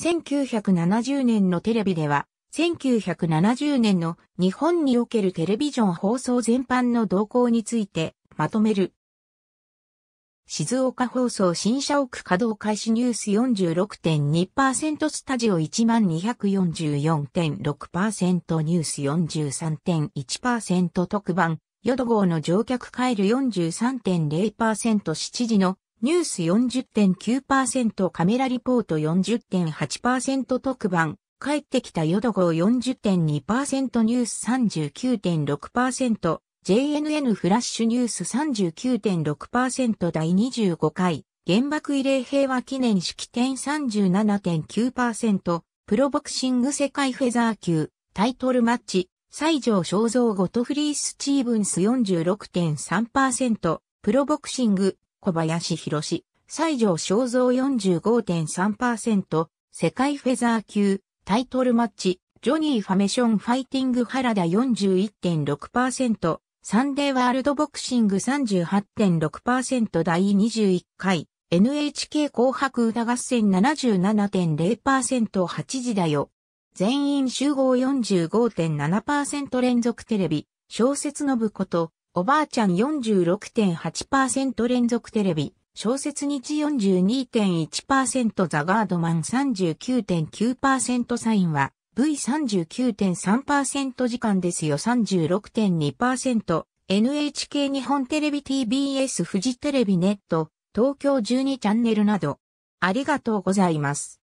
1970年のテレビでは、1970年の日本におけるテレビジョン放送全般の動向についてまとめる。静岡放送新社屋稼働開始ニュース46.2%スタジオ1244.6%ニュース43.1%特番、淀号の乗客帰る 43.0%7 時のニュース40.9%カメラリポート40.8%特番、帰ってきた淀号40.2%ニュース39.6%、JNN フラッシュニュース39.6%第25回、原爆慰霊平和記念式典37.9%、プロボクシング世界フェザー級、タイトルマッチ、西条肖像ゴトフリー・スチーブンス46.3%、プロボクシング、小林博士、西条肖像45.3%、世界フェザー級、タイトルマッチ、ジョニー・ファメション・ファイティング・原田41.6%、サンデーワールドボクシング38.6%第21回、NHK 紅白歌合戦77.0%、8時だよ。全員集合45.7%連続テレビ、小説の部こと、おばあちゃん46.8%連続テレビ、小説日42.1%ザガードマン39.9%サインは、V39.3% 時間ですよ36.2% NHK 日本テレビ TBS フジテレビネット東京12チャンネルなどありがとうございます。